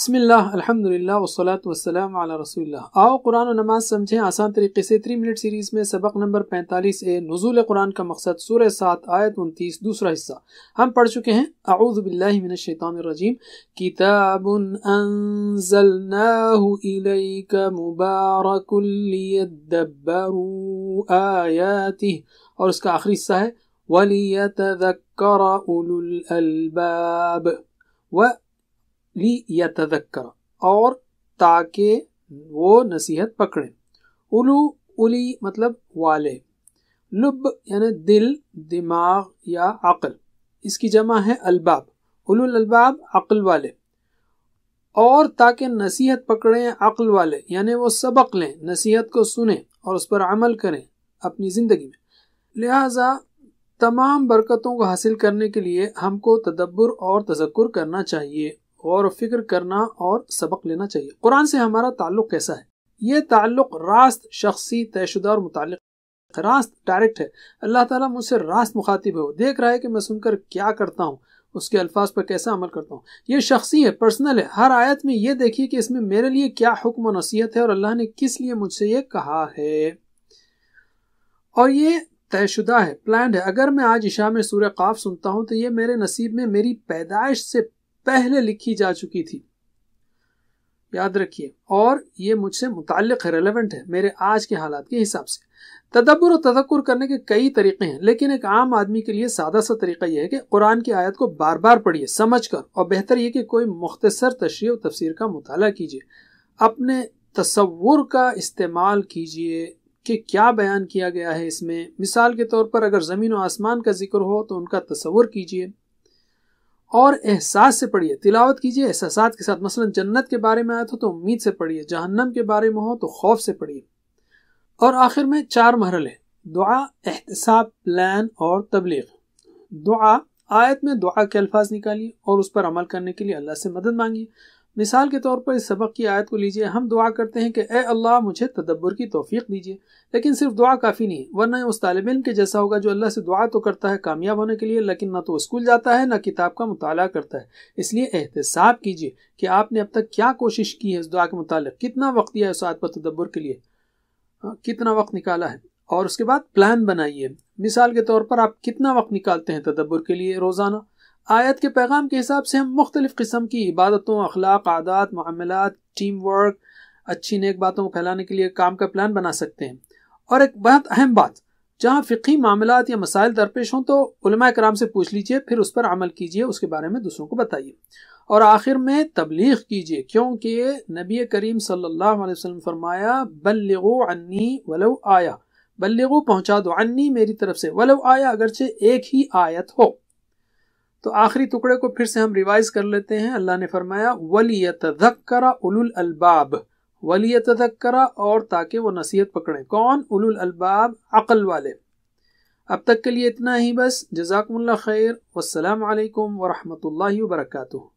बिस्मिल्लाह अल्हम्दुलिल्लाह वस्सलातु वस्सलाम अला रसूलल्लाह आओ कुरान और नमाज समझें आसान तरीके से थ्री मिनट सीरीज में सबक नंबर 45 ए नुजूल कुरान का मकसद सूरह सात आयत उनतीस दूसरा हिस्सा हम पढ़ चुके हैं आऊज़बिल्लिमिनशैतानरजीम किताब मुबारक आयाति और उसका आखिरी हिस्सा है वली तकर उलुल अलबाब ली या यतदक्कर और ताकि वो नसीहत पकड़े उलू उली मतलब वाले लुब यानि दिल दिमाग या अक़ल इसकी जमा है अलबाब उलुल अलबाब अक़ल वाले और ताकि नसीहत पकड़ें अक़ल वाले यानि वो सबक लें नसीहत को सुने और उस पर अमल करें अपनी ज़िंदगी में लिहाजा तमाम बरकतों को हासिल करने के लिए हमको तदब्बर और तजक्र करना चाहिए गौर फिक्र करना और सबक लेना चाहिए कुरान से हमारा ताल्लुक कैसा है ये ताल्लुक रास्त शख्सी तयशुदा और मुतल रास्त डायरेक्ट है अल्लाह ताला मुझसे रास्त मुखातिब है देख रहा है कि मैं सुनकर क्या करता हूँ उसके अल्फाज पर कैसा अमल करता हूँ ये शख्सी है पर्सनल है हर आयत में ये देखिए कि इसमें मेरे लिए क्या हुक्म नसीहत है और अल्लाह ने किस लिए मुझसे ये कहा है और ये तयशुदा है प्लान है अगर मैं आज इशा में सूर्य काफ सुनता हूँ तो ये मेरे नसीब में मेरी पैदाइश से पहले लिखी जा चुकी थी याद रखिए और ये मुझसे मुतल है रेलिवेंट है मेरे आज के हालात के हिसाब से तदब्बर और तदक्र करने के कई तरीके हैं लेकिन एक आम आदमी के लिए सादा सा तरीका यह है कि कुरान की आयत को बार बार पढ़िए समझ कर और बेहतर यह कि कोई मुख्तसर तशरी और तफसीर का मताल कीजिए अपने तस्वुर का इस्तेमाल कीजिए कि क्या बयान किया गया है इसमें मिसाल के तौर पर अगर ज़मीन व आसमान का जिक्र हो तो उनका तस्वुर कीजिए और एहसास से पढ़िए तिलावत कीजिए एहसास के साथ मसलन जन्नत के बारे में आया था तो उम्मीद से पढ़िए जहन्नम के बारे में हो तो खौफ से पढ़िए और आखिर में चार महरल दुआ एहतसाब प्लान और तबलीग दुआ आयत में दुआ के अल्फाज निकालिए और उस पर अमल करने के लिए अल्लाह से मदद मांगिए मिसाल के तौर पर इस सबक की आयत को लीजिए हम दुआ करते हैं कि ए अल्लाह मुझे तदब्बर की तोफ़ी दीजिए लेकिन सिर्फ दुआ काफ़ी नहीं वरना उस तालब इम के जैसा होगा जो अल्लाह से दुआ तो करता है कामयाब होने के लिए लेकिन ना तो स्कूल जाता है ना किताब का मुताल करता है इसलिए एहतसाब कीजिए कि आपने अब तक क्या कोशिश की है इस दुआ के मुतालिक कितना वक्त दिया है उस आयत पर तदब्बर के लिए हाँ, कितना वक्त निकाला है और उसके बाद प्लान बनाइए मिसाल के तौर पर आप कितना वक्त निकालते हैं तदब्बर के लिए रोज़ाना आयत के पैगाम के हिसाब से हम मुख्तलिफ़ किस्म की इबादतों अखलाक आदात मामला टीम वर्क अच्छी नेक बातों को फैलाने के लिए काम का प्लान बना सकते हैं और एक बहुत अहम बात जहाँ फ़िकी मामला या मसाइल दरपेश हों तो कराम से पूछ लीजिए फिर उस पर अमल कीजिए उसके बारे में दूसरों को बताइए और आखिर में तबलीग कीजिए क्योंकि नबी करीम सल्लल्लाहु अलैहि वसल्लम फरमाया बल्लगो अन्नी वलो आया बल्लगो पहुँचा दो अन्नी मेरी तरफ से वलो आया अगरचे एक ही आयत हो तो आखिरी टुकड़े को फिर से हम रिवाइज कर लेते हैं अल्लाह ने फरमाया वली करा उलुल अलबाब वली करा और ताकि वो नसीहत पकड़े कौन उलुल अलबाब अकल वाले अब तक के लिए इतना ही बस जजाकम्ला खैर वालकम वरहमल वर्का